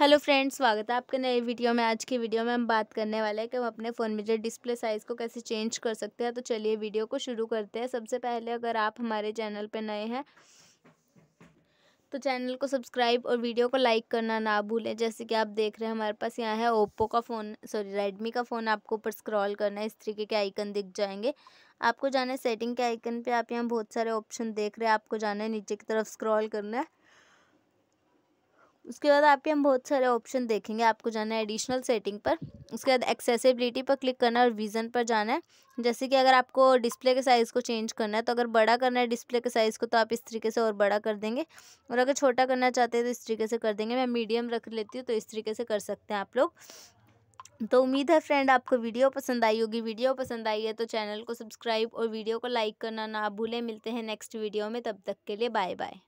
hello friends स्वागत है आपके नए वीडियो में आज की वीडियो में हम बात करने वाले हैं कि हम अपने फ़ोन में जो डिस्प्ले साइज़ को कैसे चेंज कर सकते हैं तो चलिए वीडियो को शुरू करते हैं सबसे पहले अगर आप हमारे चैनल पर नए हैं तो चैनल को सब्सक्राइब और वीडियो को लाइक करना ना भूलें जैसे कि आप देख रहे हैं हमारे पास यहाँ है ओप्पो का फ़ोन सॉरी रेडमी का फ़ोन आपको ऊपर स्क्रॉल करना है इस तरीके के आइकन दिख जाएंगे आपको जाना है सेटिंग के आइकन पर आप यहाँ बहुत सारे ऑप्शन देख रहे हैं आपको जाना है नीचे की तरफ स्क्रॉल करना है उसके बाद आपके हम बहुत सारे ऑप्शन देखेंगे आपको जाना है एडिशनल सेटिंग पर उसके बाद एक्सेसिबिलिटी पर क्लिक करना है और विज़न पर जाना है जैसे कि अगर आपको डिस्प्ले के साइज़ को चेंज करना है तो अगर बड़ा करना है डिस्प्ले के साइज़ को तो आप इस तरीके से और बड़ा कर देंगे और अगर छोटा करना चाहते हैं तो इस तरीके से कर देंगे मैं मीडियम रख लेती हूँ तो इस तरीके से कर सकते हैं आप लोग तो उम्मीद है फ्रेंड आपको वीडियो पसंद आई होगी वीडियो पसंद आई है तो चैनल को सब्सक्राइब और वीडियो को लाइक करना ना भूलें मिलते हैं नेक्स्ट वीडियो में तब तक के लिए बाय बाय